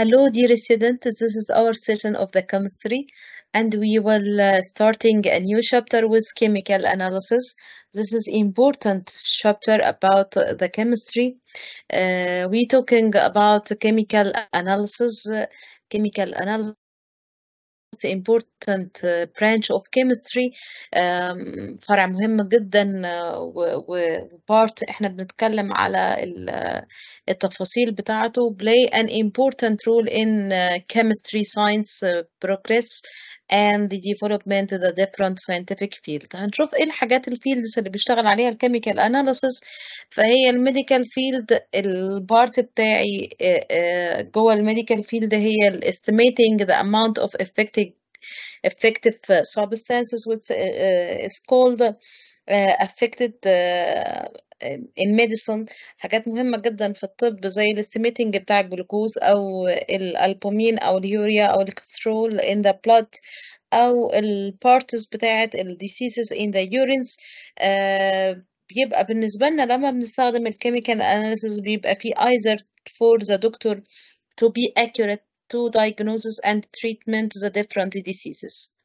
Hello, dear students. This is our session of the chemistry, and we will uh, starting a new chapter with chemical analysis. This is important chapter about uh, the chemistry. Uh, we talking about chemical analysis, uh, chemical analysis important branch of chemistry فرع مهم جدا وبارت احنا بنتكلم على التفاصيل بتاعته play an important role in chemistry science progress and the development the different scientific field هنشوف ايه الحاجات الفيلدز اللي بيشتغل عليها الكيميكال اناليسيس فهي الميديكال فيلد البارت بتاعي جوه الميديكال فيلد هي الاستيميتنج the amount of effective effective substances which is called affected in medicine حاجات مهمة جدا في الطب زي الاستيميتنج بتاع الجلوكوز أو الألبومين أو اليوريا أو الكسترول in the blood أو البارتس بتاعة diseases in the urines آه، بيبقى بالنسبة لنا لما بنستخدم الكيميكال analysis بيبقى فيه either for the doctor to be accurate to diagnosis and treatment the different diseases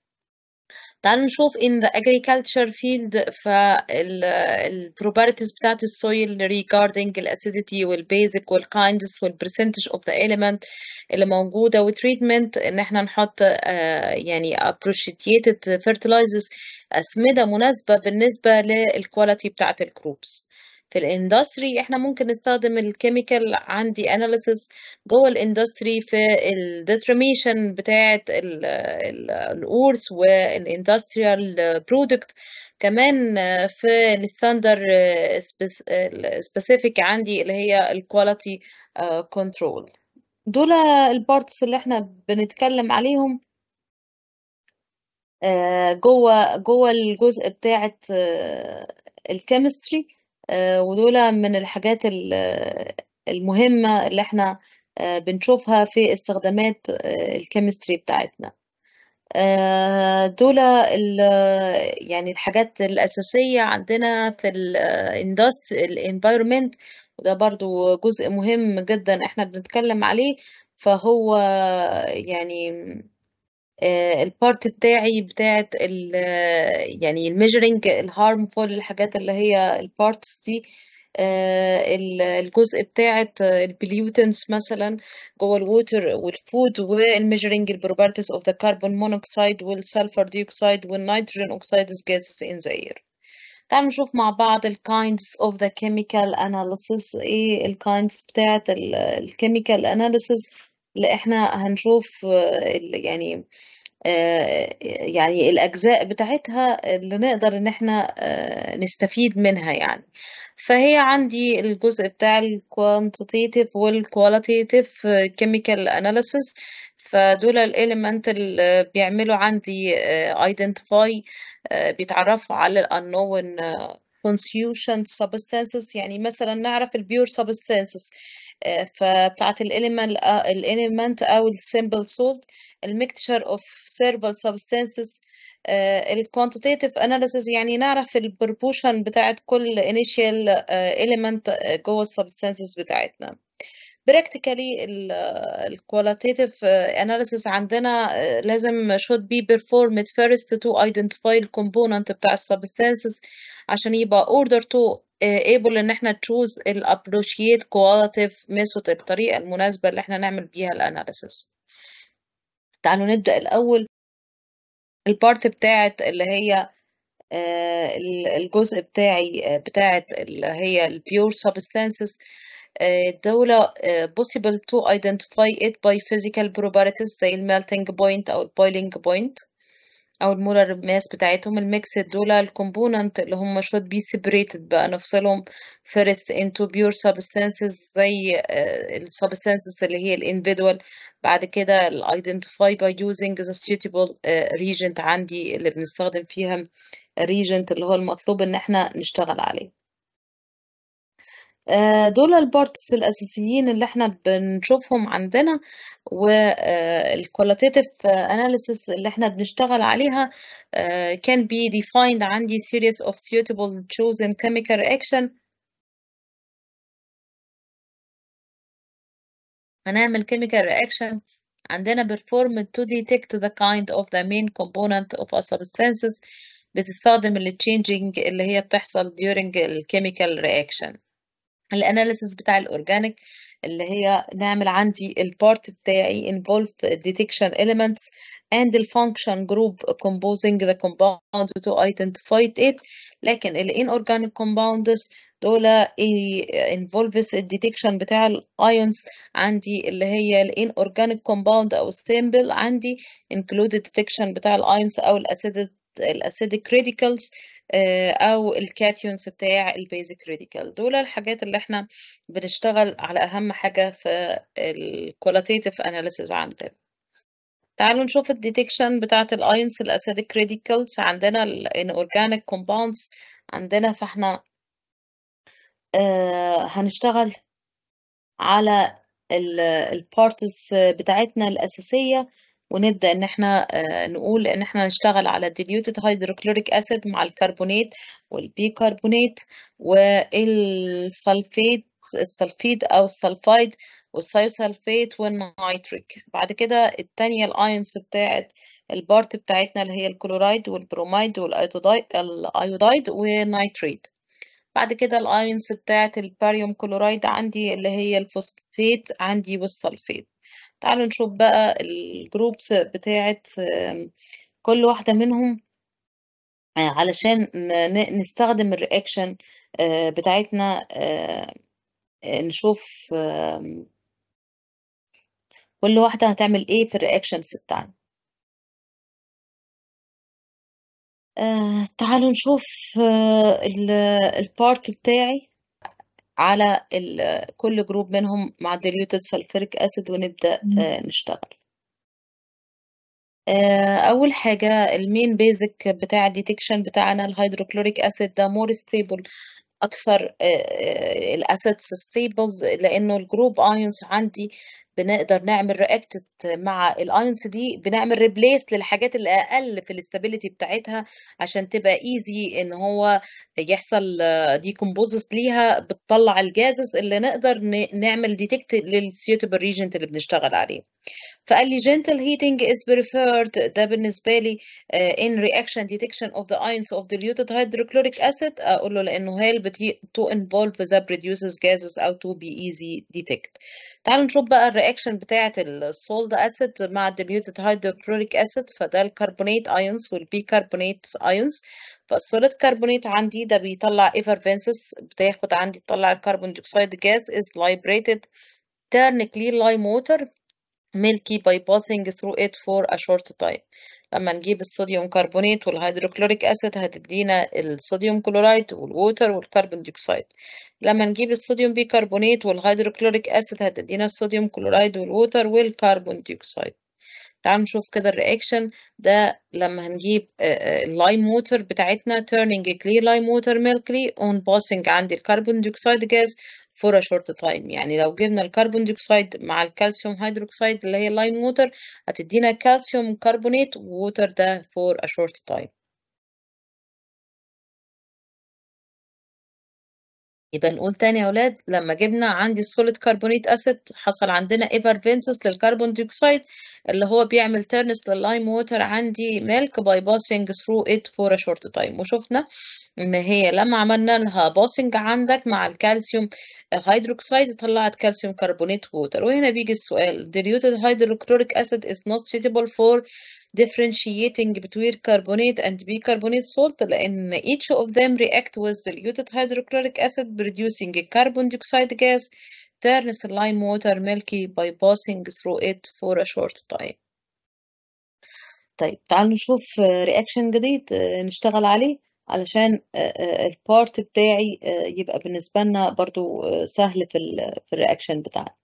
تعالوا نشوف in the agriculture field properties بتاعت السويل regarding الاسيديتي والبيزك والكايندس percentage of the element اللي موجودة treatment ان احنا نحط يعني appreciated fertilizers اسمدة مناسبة بالنسبة بتاعت بتاعة groups في الاندستري احنا ممكن نستخدم الكيميكال عندي اناليسيس جوه الاندستري في الديترميشن بتاعه القرص والاندستريال برودكت كمان في الستاندر سبيسيفيك عندي اللي هي الكواليتي آه، كنترول دول البارتس اللي احنا بنتكلم عليهم آه، جوه جوه الجزء بتاعه آه، الكيمستري ودول آه، من الحاجات المهمة اللي احنا آه، بنشوفها في استخدامات آه، الكيمستري بتاعتنا دول يعني الحاجات الأساسية عندنا في الانفيرومنت وده برضو جزء مهم جدا احنا بنتكلم عليه فهو يعني آه، البارت بتاعي بتاعت الـ يعني الميجرينج الهارمفول الحاجات اللي هي البارتس دي آه، الجزء بتاعت البليوتنس مثلا جوه الووتر والفود والميجرينج البروبرتيز اوف ذا كربون مونوكسيد والسلفر ديوكسيد والنيتروجين اوكسيد gases in the air تعالوا نشوف مع بعض ال kinds of the chemical analysis ايه ال kinds بتاعت ال chemical analysis اللي احنا هنشوف آه، يعني آه، يعني الأجزاء بتاعتها اللي نقدر إن احنا آه، نستفيد منها يعني فهي عندي الجزء بتاع ال quantitative وال qualitative آه، chemical analysis فدول الاليمنت اللي بيعملوا عندي ايدنتيفاي بيتعرفوا على ال unknown constituent substances يعني مثلا نعرف البيور substances فبتاعت الاليمنت الاليمنت او السيمبل سولت المكتشر اوف سيرفال سبستانسز الكوانتيتيف اناليسيز يعني نعرف البربوشن بتاعت كل انيشال اليمنت uh, جوه السبستانسز بتاعتنا براكتيكالي الكواليتيف اناليسيس عندنا uh, لازم should be performed first to identify الكومبوننت بتاع السبستانسز عشان يبقى order to uh, able ان احنا تشوز الابروشيت كواليتيف ميثود الطريقه المناسبه اللي احنا نعمل بيها الاناليسيس تعالوا نبدأ الأول البارت بتاعت اللي هي آه، الجزء بتاعي آه، بتاعت اللي هي البيور سبستانسز آه، دولة possible to identify it by physical properties زي الميلتنج بوينت أو البويلنج بوينت او المولر ماس بتاعتهم الميكس دول الكومبوننت اللي هم شوت بي سيبريتد بقى نفصلهم first into pure substances زي آه، السبستانسز اللي هي الانفيدوال بعد كده ال identify by using the suitable آه، reagent عندي اللي بنستخدم فيها الريجنت اللي هو المطلوب ان احنا نشتغل عليه دول البارتس الأساسيين اللي احنا بنشوفهم عندنا والكواليتيف اناليسيس اللي احنا بنشتغل عليها can be defined عندي series of suitable chosen chemical reaction هنعمل chemical reaction عندنا performed to detect the kind of the main component of a substances بتستخدم ال changing اللي هي بتحصل during chemical reaction الاناليسيس بتاع الاورجانيك اللي هي نعمل عندي البارت بتاعي involve detection elements and the function group composing the compound to identify it لكن ال inorganic compounds دول involves detection بتاع ions عندي اللي هي الان inorganic compound او السيمبل عندي include detection بتاع ions او الاسيد الاسيدك ريديكلز آه، او الكاتيونز بتاع البيزك ريديكال دول الحاجات اللي احنا بنشتغل على اهم حاجه في الكواليتاتيف اناليسيز عندنا تعالوا نشوف الديتكشن بتاعه الاينس الاسيدك ريديكلز عندنا اورجانيك كومباوندز عندنا فاحنا آه هنشتغل على البارتس بتاعتنا الاساسيه ونبدأ إن إحنا آه، نقول إن إحنا نشتغل على diluted hydrochloric acid مع الكربونات والبيكربونات والسلفيت السلفيد أو السلفايد والثيوسلفيت والنايتريك بعد كده التانية الايونز بتاعت البارت بتاعتنا اللي هي الكلورايد والبرومايد والايودايد والنايتريت بعد كده الايونز بتاعت الباريوم كلورايد عندي اللي هي الفوسفيت عندي والسلفيت تعالوا نشوف بقى الجروبس بتاعت كل واحدة منهم آه، علشان نستخدم الرياكشن آه، بتاعتنا آه، نشوف كل واحدة هتعمل ايه في الرياكشنز بتاعنا تعالوا نشوف البارت بتاعي على كل جروب منهم مع diluted sulfuric acid ونبدأ آه، نشتغل آه، أول حاجة المين بيزك بتاع الديتكشن بتاعنا الهيدروكلوريك أسيد ده مور ستيبل أكثر آه، الأسيدز ستيبل لأنه الجروب أيونز عندي بنقدر نعمل رياكت مع الاينس دي بنعمل ريبليس للحاجات اللي اقل في الاستابيليتي بتاعتها عشان تبقى ايزي ان هو يحصل ديكومبوزس ليها بتطلع الجازز اللي نقدر نعمل ديتكت للسيوتبل ريجنت اللي بنشتغل عليه فقال لي gentle heating is preferred ده بالنسبة لي in reaction detection of the ions of diluted hydrochloric acid أقول له لأنه help to involve the produces gases أو to be easy detect تعالوا نشوف بقى الرياكشن بتاعة السولد acid مع diluted hydrochloric acid فده الكربونات ions والبيكربونات ions فالسوليد كربونات عندي ده بيطلع effervences بتاخد عندي تطلع الكربون ديوكسيد gas is liberated clear lime water milky by passing through it for a short time لما نجيب الصوديوم كربونات والهيدروكلوريك اسيد هتدينا الصوديوم كلورايد والووتر والكربون ديوكسيد لما نجيب الصوديوم بيكربونات والهيدروكلوريك اسيد هتدينا الصوديوم كلورايد والووتر والكربون ديوكسيد تعالوا نشوف كده الرياكشن ده لما هنجيب آه، آه، اللايم ووتر بتاعتنا turning clear lime water milkly on passing عندي الكربون ديوكسيد جاز فور شورت تايم يعني لو جبنا الكربون ديوكسيد مع الكالسيوم هيدروكسيد اللي هي اللايم ووتر هتدينا كالسيوم كربونيت ووتر ده فور شورت تايم يبقى نقول تاني يا أولاد لما جبنا عندي السوليد كربونيت أسيد حصل عندنا فينسس للكربون ديوكسيد اللي هو بيعمل تيرنس لللايم ووتر عندي ميلك باي باسنج ثرو ات فور ا شورت تايم وشفنا ان هي لما عملنا لها باسنج عندك مع الكالسيوم هيدروكسيد طلعت كالسيوم كربونيت ووتر وهنا بيجي السؤال ديليوتد هيدروكلوريك اسيد از نوت suitable فور differentiating between carbonate and bicarbonate salt لأن each of them react with diluted hydrochloric acid producing carbon dioxide gas turns lime water milky by passing through it for a short time طيب تعالوا نشوف رياكشن جديد نشتغل عليه علشان البارت بتاعي يبقى بالنسبة لنا برضو سهل في الرياكشن بتاعنا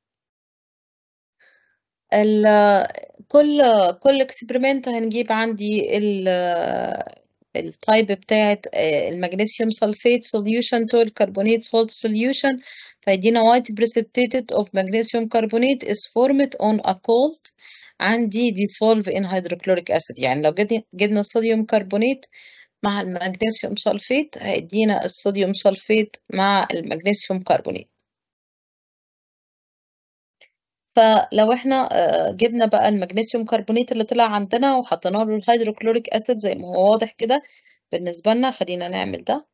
ال كل كل اكسبيرمنت هنجيب عندي ال التايب بتاعت آه، المغنيسيوم سلفيت سوليوشن تو الكربونيت سولت سوليوشن فيدينا وايت precipitated اوف مغنيسيوم كربونيت از formed اون ا كولد عندي dissolve ان هيدروكلوريك اسيد يعني لو جبنا صوديوم كربونيت مع المغنيسيوم سلفيت هيدينا الصوديوم سلفيت مع المغنيسيوم كربونيت فلو احنا آه، جبنا بقى المغنيسيوم كربونيت اللي طلع عندنا وحطينا له الهيدروكلوريك اسيد زي ما هو واضح كده بالنسبة لنا خلينا نعمل ده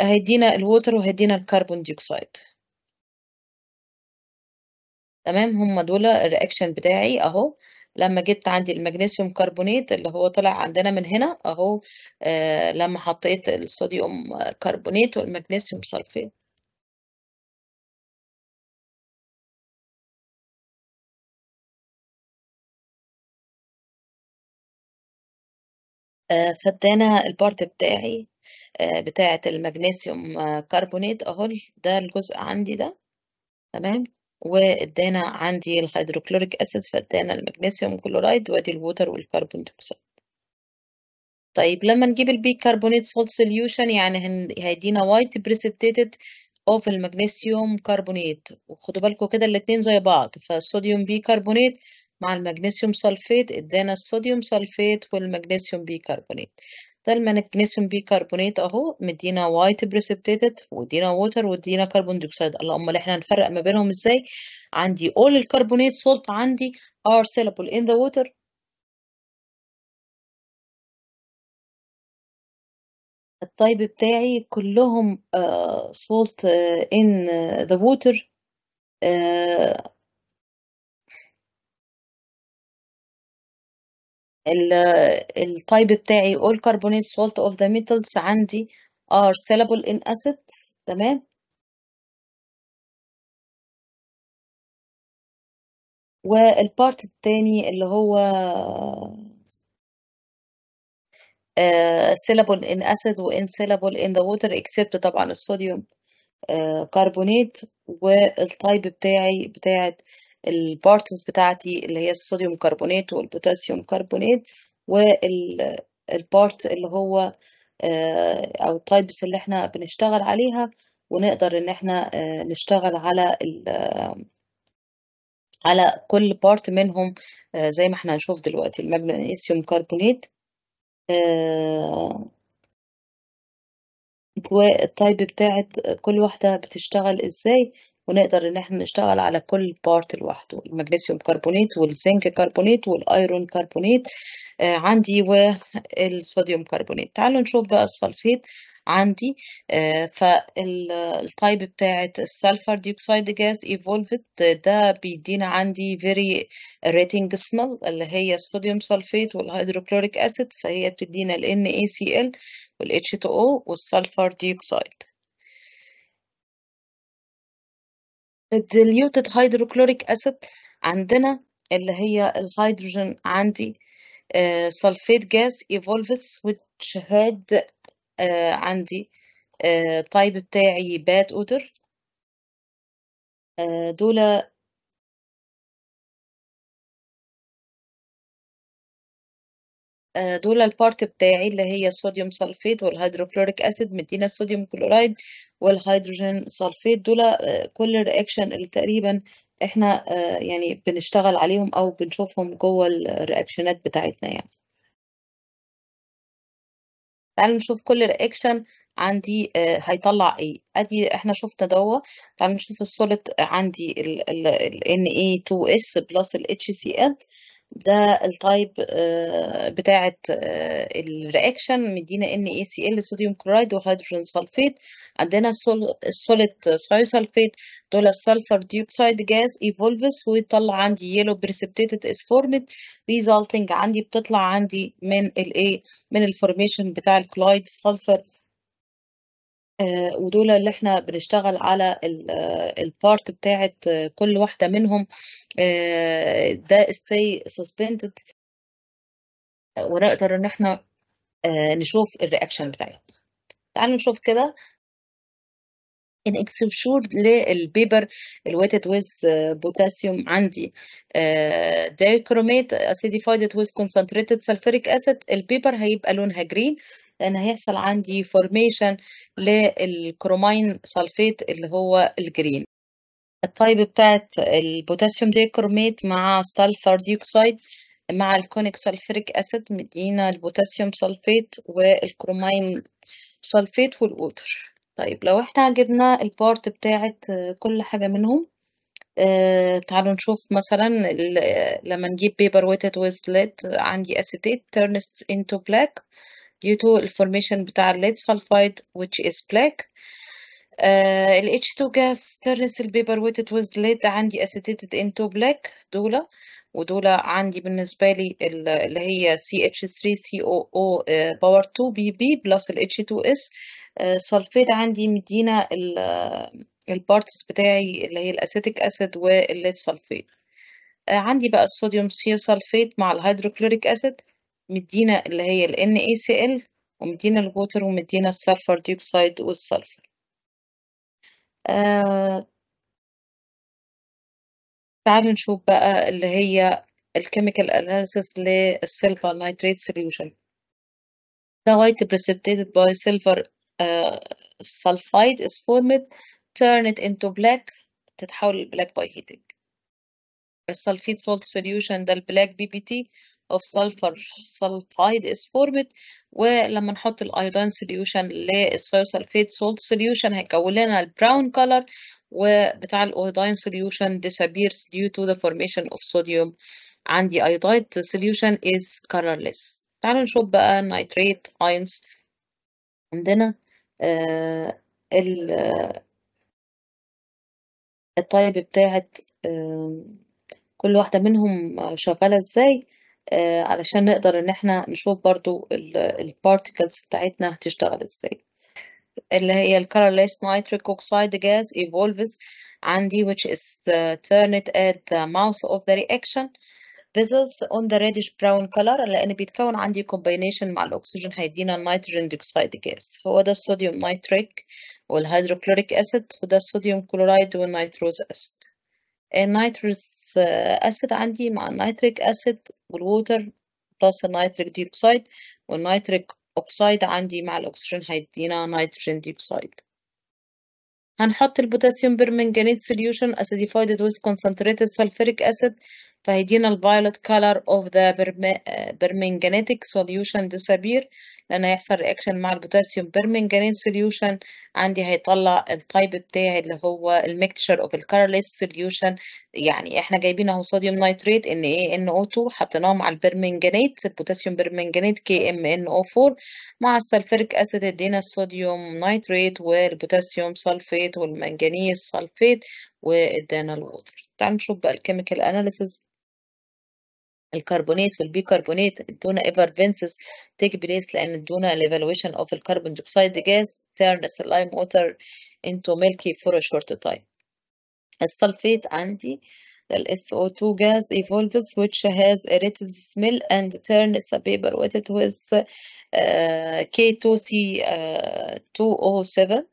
هيدينا الووتر وهيدينا الكربون ديوكسيد تمام هم دول الرياكشن بتاعي اهو لما جبت عندي المغنيسيوم كربونيت اللي هو طلع عندنا من هنا اهو آه لما حطيت الصوديوم كربونيت والمغنيسيوم صلفيت فدانا آه، البارت بتاعي آه، بتاعة المغنيسيوم آه، كربونيت اهو ده الجزء عندي ده تمام وادانا عندي الهيدروكلوريك اسيد فادانا المغنيسيوم كلورايد وادي الووتر والكربون ديوكسيد طيب لما نجيب البيكربونيت سولت سوليوشن يعني هيدينا وايت بريسبتيتد اوف المغنيسيوم كربونيت وخدوا بالكم كده الاتنين زي بعض فالصوديوم بيكربونيت مع المغنيسيوم سلفيت ادانا الصوديوم سلفيت والمغنيسيوم بيكربونات ده المغنيسيوم بيكربونات اهو مدينا وايت بريسبتيتد ودينا ووتر ودينا كربون ديوكسيد الله امال احنا هنفرق ما بينهم ازاي عندي اول الكربونات سولت عندي are soluble in the water الطيب بتاعي كلهم سولت ان ذا ووتر الطيب بتاعي all carbonate salt of the metals عندي are soluble in acid تمام والبارت الثاني اللي هو سيلابل ان اسيد وان سيلابل ان ذا ووتر اكسبت طبعا الصوديوم كربونات آه، والتايب بتاعي بتاعت البارتس بتاعتي اللي هي الصوديوم كربونات والبوتاسيوم كربونات والبارت اللي هو آه، او التايبس اللي احنا بنشتغل عليها ونقدر ان احنا آه، نشتغل على آه، على كل بارت منهم زي ما احنا هنشوف دلوقتي المغنيسيوم كربونات والتايب بتاعت كل واحدة بتشتغل ازاي ونقدر ان احنا نشتغل على كل بارت لوحده المغنيسيوم كربونات والزنك كربونات والايرون كربونات آه، عندي والصوديوم كربونات تعالوا نشوف بقى السلفيت عندي آه، فالتايب بتاعة السلفر ديوكسيد جاز ايفولفت ده بيدينا عندي فيري ريتنج سمل اللي هي الصوديوم سلفيت والهيدروكلوريك اسيد فهي بتدينا ال NaCl وال H2O والسلفر ديوكسيد الdiluted hydrochloric acid عندنا اللي هي الهيدروجين عندي آه sulfate gas evolves which had آه عندي آه type بتاعي bad odor آه دول آه، دول البارت بتاعي اللي هي الصوديوم سلفيت والهيدروكلوريك اسيد مدينا الصوديوم كلورايد والهيدروجين سلفيت دول آه، كل الرياكشن اللي تقريبا احنا آه، يعني بنشتغل عليهم او بنشوفهم جوه الرياكشنات بتاعتنا يعني تعالوا نشوف كل رياكشن عندي هيطلع ايه ادي احنا شفنا دوا تعالوا نشوف السوليد عندي ال Na2S بلس ال HCl ده التايب آه، بتاعه آه، الرياكشن مدينا ان اي سي ال صوديوم كلورايد وهيدروجين سلفيت عندنا السوليد سايوسلفيت دول السلفر ديوكسيد جاز ايفولفس ويطلع عندي يلو بريسبتيتد اس فورمد ريزالتنج عندي بتطلع عندي من الايه من الفورميشن بتاع الكلورايد سلفر آه، ودول اللي احنا بنشتغل على البارت آه، بتاعت آه، كل واحده منهم ده stay suspended ونقدر ان احنا نشوف الرياكشن بتاعتها تعالوا نشوف كده ان اكسبشور للبيبر الويتد ويز بوتاسيوم عندي دايكروميت اسيديفايد ويز كونسنتريتد سلفوريك اسيد البيبر هيبقى لونها جرين لان هيحصل عندي فورميشن للكرومين سلفيت اللي هو الجرين الطيب بتاعت البوتاسيوم ديكروميت مع سلفر ديوكسيد مع الكونيك سلفريك اسيد مدينا البوتاسيوم سلفيت والكروماين سلفيت والقطر طيب لو احنا جبنا البارت بتاعت كل حاجة منهم اه تعالوا نشوف مثلا لما نجيب بيبر ويتد ويز ليد عندي اسيتيت تيرنست انتو بلاك due to formation بتاع lead sulfide which is black آه ال H2 gas turns the paper weighted with lead عندي acetated into black دولة ودولة عندي بالنسبة لي اللي هي CH3COO آه، power 2 BB plus ال H2S سلفيد آه، عندي مدينا البارتس بتاعي اللي هي الاسيتيك اسيد والليد سلفيد عندي بقى الصوديوم سيو سلفيت مع الهيدروكلوريك اسيد مدينا اللي هي ال NaCl ومدينا الووتر ومدينا السلفر ديوكسيد والسلفر آه تعالوا نشوف بقى اللي هي الكيميكال اناليسيس للسيلفر نايتريت سوليوشن ذا وايت precipitated باي silver سلفايد از فورمد تيرن ات انتو بلاك black تتحول البلاك by heating. السلفيد سولت سوليوشن ده البلاك بي بي تي of sulfur sulfide is formed ولما نحط الايودين solution للثيوسلفيت سولت سوليوشن هيكون لنا البراون color وبتاع الايودين سوليوشن disappears due to the formation of sodium عندي iodide سوليوشن is colorless تعالوا نشوف بقى النيتريت ايونز عندنا آه، ال آه، الطيب بتاعت آه، كل واحدة منهم شغالة ازاي آه، علشان نقدر ان احنا نشوف برضو البارتكلز بتاعتنا هتشتغل ازاي اللي هي الكارلس نيتريك اوكسيد جاز evolves عندي which is آه، turned at the mouth of the reaction vessels on the reddish brown color لأن بيتكون عندي combination مع الأكسجين هيدينا النيتروجين ديوكسيد جاز هو ده الصوديوم نيتريك والهيدروكلوريك أسيد وده الصوديوم كلورايد والنيتروز أسيد النيتروس آه، أسيد آه، عندي مع النيتريك أسيد والووتر بلس النيتريك ديوكسيد والنيتريك اوكسيد عندي مع الأكسجين هيدينا نيتروجين ديوكسيد هنحط البوتاسيوم برمنجانيت سوليوشن اسيديفايد ويز كونسنتريتد sulfuric اسيد فهيدينا الفايلوت كولر اوف ذا برمنجانيتك سوليوشن ديسابير لان هيحصل رياكشن مع البوتاسيوم برمنجانيت سوليوشن عندي هيطلع التايب بتاعي اللي هو الميكتشر اوف الكارلس سوليوشن يعني احنا جايبين اهو صوديوم نيتريت ان اي ان او 2 حطيناه مع البرمنجانيت البوتاسيوم برمنجانيت كي ام ان او 4 مع السلفيريك اسيد ادينا الصوديوم نيتريت والبوتاسيوم سلفيت والمنجنيز سلفيت وادانا الووتر تعال نشوف بقى الكيميكال اناليسز الكربونات والبيكربونات دونا ايفر فينسز تيك بليس لان دونا الايفالويشن اوف الكربون ديوكسيد جاز تيرن lime ووتر انتو ميلكي فور ا شورت تايم السلفيت عندي ال SO2 gas evolves which has a irritated smell and turns a paper with it with uh, K2C2O7 uh,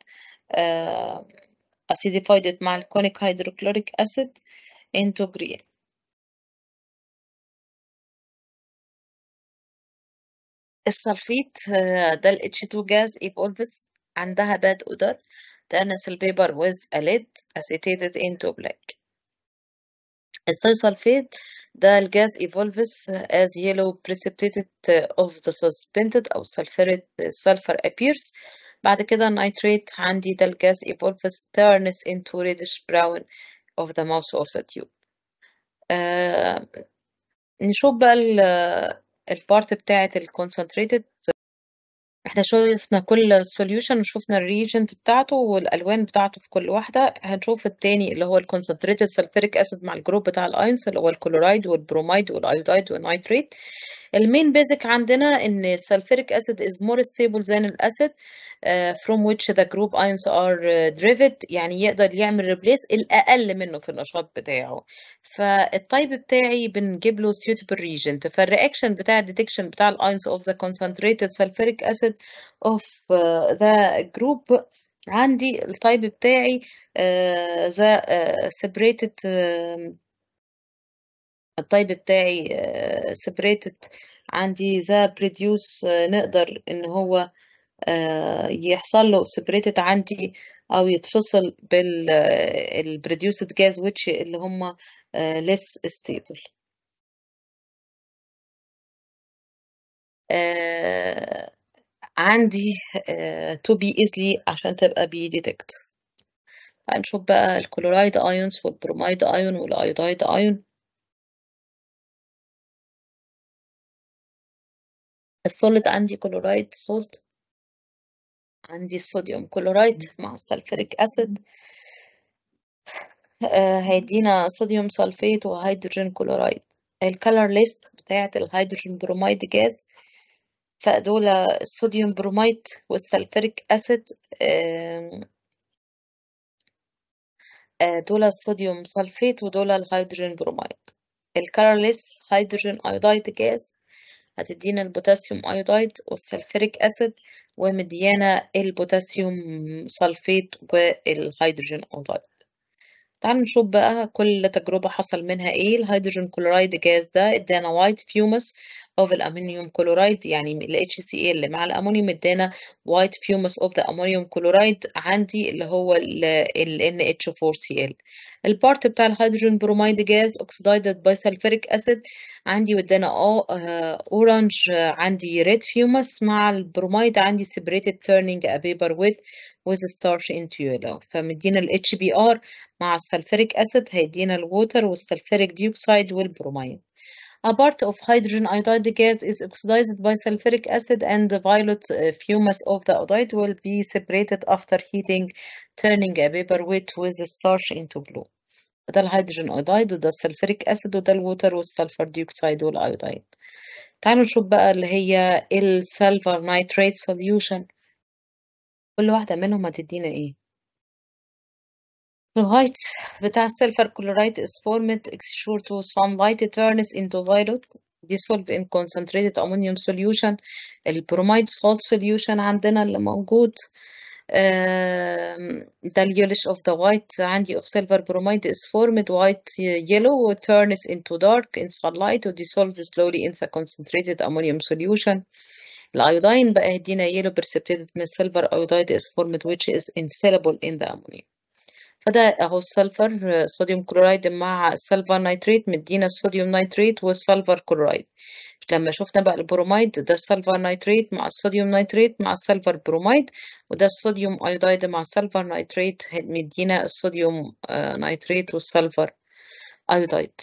acidified with malconic hydrochloric acid into green. السلفيت ده ال H2 gas evolves عندها bad odor turns the paper with a lead acetated into black. الثiosulfate ده الجاز evolves as yellow precipitated uh, of the suspended أو sulfuric uh, sulfur appears بعد كده النيتريت عندي ده الجاز evolves turns into reddish brown of the mouth of the tube آه، نشوف بقى ال البارت بتاعة concentrated احنا شوفنا كل وشوفنا ال الريجنت بتاعته والالوان بتاعته في كل واحده هنشوف التاني اللي هو ال concentrated sulfuric acid مع الجروب بتاع الاينس اللي هو الكلورايد والبرومايد والايودايد والنايتريت المين بيزك عندنا ان السلفيريك اسيد از مور ستيبل than الاسيد فروم ويتش ذا جروب ions ار دريفيد uh, يعني يقدر يعمل ريبليس الاقل منه في النشاط بتاعه فالتايب بتاعي بنجيب له سيوتبل ريجنت فالرياكشن بتاع الديتكشن بتاع الاينز اوف ذا كونسنتريتد سلفيريك اسيد اوف ذا جروب عندي التايب بتاعي ذا uh, uh, separated um, الطيب بتاعي آه، separated عندي ذا آه، بريديوس نقدر ان هو آه، يحصل له separated عندي او يتفصل بالبريديوسد جاز ويتش اللي هم less stable عندي تو بي ايزلي عشان تبقى بي ديتكت هنشوف بقى الكلورايد ايونز والبرومايد ايون والايودايد ايون السوليد عندي كلورايد سولت عندي الصوديوم كلورايد مع السلفريك أسيد آه، هيدينا صوديوم سلفيت وهيدروجين كلورايد الكالر ليست بتاعة الهيدروجين بروميد جاز فدول الصوديوم بروميد والسلفريك أسيد دول الصوديوم سلفيت ودول الهيدروجين بروميد ليست هيدروجين ايودايد جاز هتدينا البوتاسيوم ايودايد والسلفريك اسيد ومديانا البوتاسيوم سلفيت والهيدروجين اودايد تعالوا نشوف بقى كل تجربة حصل منها ايه الهيدروجين كلورايد جاز ده ادانا وايت فيومس of الامونيوم كلورايد يعني ال HCl مع الامونيوم ادانا white fumes of the ammonium chloride عندي اللي هو ال NH4Cl البارت بتاع الهيدروجين بروميد جاز oxidized by sulfuric acid عندي وادانا اه, آه، عندي red fumes مع البروميد عندي separated turning a paper with with starch into yellow فمدينا ال HBr مع sulfuric اسيد هيدينا الووتر والسلفوريك ديوكسيد والبروميد A part of hydrogen iodide gas is oxidized by sulfuric acid and the violet uh, fumes of the iodide will be separated after heating, turning a paperweight with starch into blue. ده الهيدروجين ايودايد وده السلفريك اسيد وده الووتر والسلفر ديوكسيد والايودايد تعالوا نشوف بقى اللي هي السلفر نايتريت سوليوشن كل واحدة منهم هتدينا ايه Light بتاع الsulfur chloride is formed exposure to sunlight turns into violet dissolve in concentrated ammonium solution البروميد salt solution عندنا اللي موجود ده yellowish of the white عندي of silver bromide is formed white yellow turns into dark in sunlight dissolve slowly in the concentrated ammonium solution الايودين بقى يدينا yellow precipitated من silver iodide is formed which is insoluble in the ammonium فده اهو السلفر آه، صوديوم كلورايد مع السلفر نايتريت مدينا الصوديوم نايتريت والسلفر كلورايد لما شفنا بقى البرومايد ده السلفر نايتريت مع الصوديوم نايتريت مع السلفر برومايد وده الصوديوم ايودايد مع السلفر نايتريت مدينا الصوديوم آه، نايتريت والسلفر ايودايد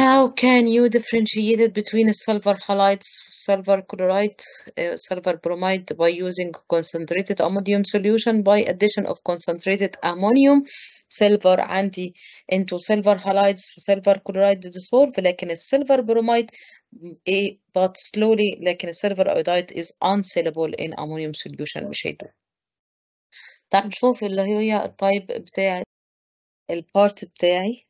How can you differentiate it between silver halides, silver chloride, uh, silver bromide by using concentrated ammonium solution by addition of concentrated ammonium silver عندي into silver halides silver chloride dissolve لكن silver bromide, A but slowly لكن silver iodide is unsalable in ammonium solution مش هيدوب تعال نشوف اللي هي الطيب بتاع البارت بتاعي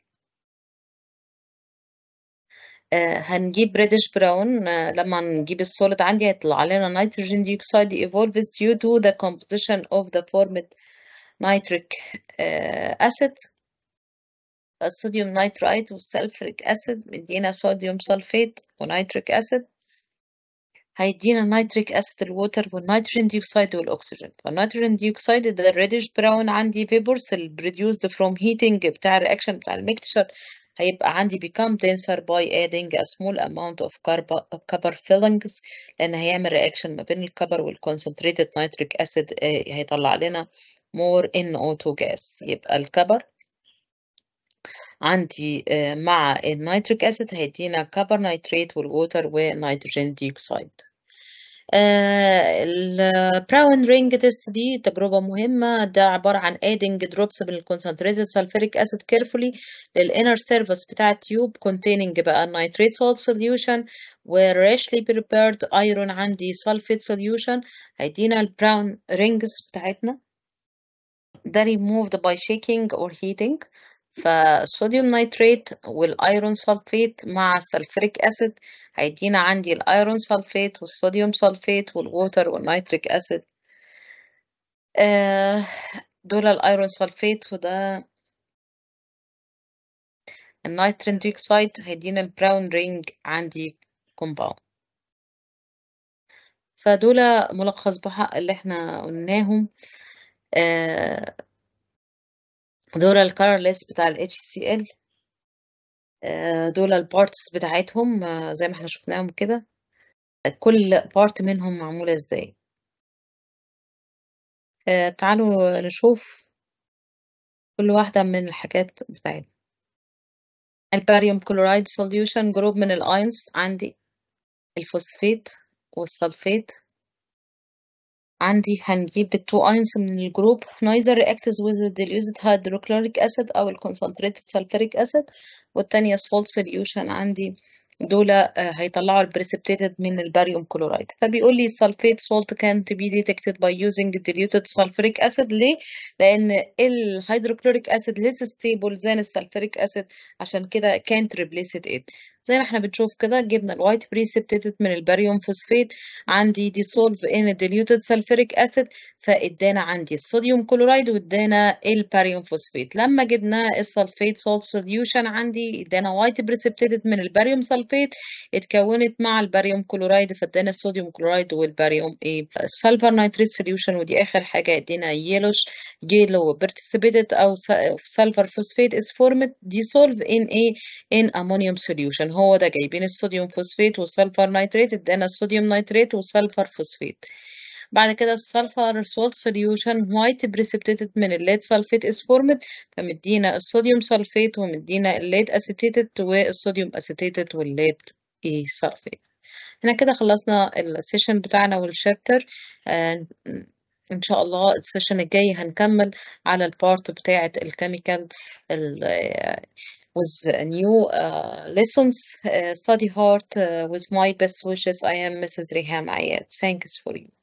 آه هنجيب بريدش براون آه لما نجيب السوليد عندي هيطلع علينا نيتروجين ديوكسيد ايفولفز ديو تو ذا كومبوزيشن اوف ذا فورمت نيتريك اسيد الصوديوم نيترايت والسلفريك اسيد مدينا صوديوم سلفيت ونيتريك اسيد هيدينا نيتريك اسيد الووتر والنيتروجين ديوكسيد والأكسجين فالنيتروجين ديوكسيد ده الريدش براون عندي فيبرس produced فروم هيتنج بتاع الرياكشن بتاع الميكتشر هيبقى عندي become denser by adding a small amount of copper fillings لأن هيعمل reaction ما بين الكبر والconcentrated nitric acid آه، هيطلع لنا more NO2 gas يبقى الكبر عندي آه، مع النيتريك اسيد هيدينا كبر نيتريت والووتر ونيتروجين ديوكسيد البراون رينج تيست دي تجربة مهمة ده عبارة عن adding drops من concentrated sulfuric acid carefully للinner surface بتاع التيوب containing بقى nitrate salt solution و freshly prepared iron عندي sulfate solution هيدينا البراون رينجز بتاعتنا ده removed by shaking or heating فالصوديوم نايتريت والايرون سلفيت مع السلفريك اسيد هيدينا عندي الايرون سلفيت والصوديوم سلفيت والووتر والنيتريك اسيد آه، دول الايرون سلفيت وده النيترين ديوكسيد هيدينا البراون رينج عندي كومباوند فدول ملخص بحق اللي احنا قلناهم آه دول ليست بتاع ال HCl آه، دول البارتس بتاعتهم آه، زي ما احنا شفناهم كده كل بارت منهم معمولة ازاي آه، تعالوا نشوف كل واحدة من الحاجات بتاعتنا الباريوم كلورايد سوليوشن جروب من الاينز عندي الفوسفيت والسلفيت عندي هنجيب التو اينس من الجروب نايزر reacts ويز the هيدروكلوريك أسيد أو الكونسنتريتد concentrated أسيد acid والتانية salt solution عندي دول آه، هيطلعوا البريسبتيتد من الباريوم كلورايد فبيقول لي السلفيت سولت كانت بي ديتكتد باي يوزنج ديلوتد سلفريك اسيد ليه لان الهيدروكلوريك اسيد ليس ستيبل زان السلفريك اسيد عشان كده كانت ريبليسد ات زي ما احنا بنشوف كده جبنا الوايت بريسبتيتد من الباريوم فوسفيت عندي ديسولف ان ديليوتد سلفوريك اسيد فادانا عندي الصوديوم كلورايد وادانا الباريوم فوسفيت لما جبنا السلفيت سولت سوليوشن عندي ادانا وايت بريسبتيتد من الباريوم سلفيت اتكونت مع الباريوم كلورايد فادانا الصوديوم كلورايد والباريوم ايه السلفر نايتريت سوليوشن ودي اخر حاجه ادينا يلوش يلو بيرتسبيتد او سلفر فوسفيت از فورمد ديسولف ان ايه ان امونيوم سوليوشن هو ده جايبين الصوديوم فوسفيت والسلفر نايتريت ادانا الصوديوم نايتريت والسلفر فوسفيت بعد كده السلفر سولت سوليوشن وايت بريسبتيتد من الليد سلفيت از فورمد فمدينا الصوديوم سلفيت ومدينا الليد اسيتيتد والصوديوم اسيتيتد والليد اي سلفيت هنا كده خلصنا السيشن بتاعنا والشابتر إن شاء الله السيشن الجاي هنكمل على البارت بتاعة الكيميكال with new uh, lessons. Uh, study hard uh, with my best wishes. I am Mrs. Reham ayat Thanks for you.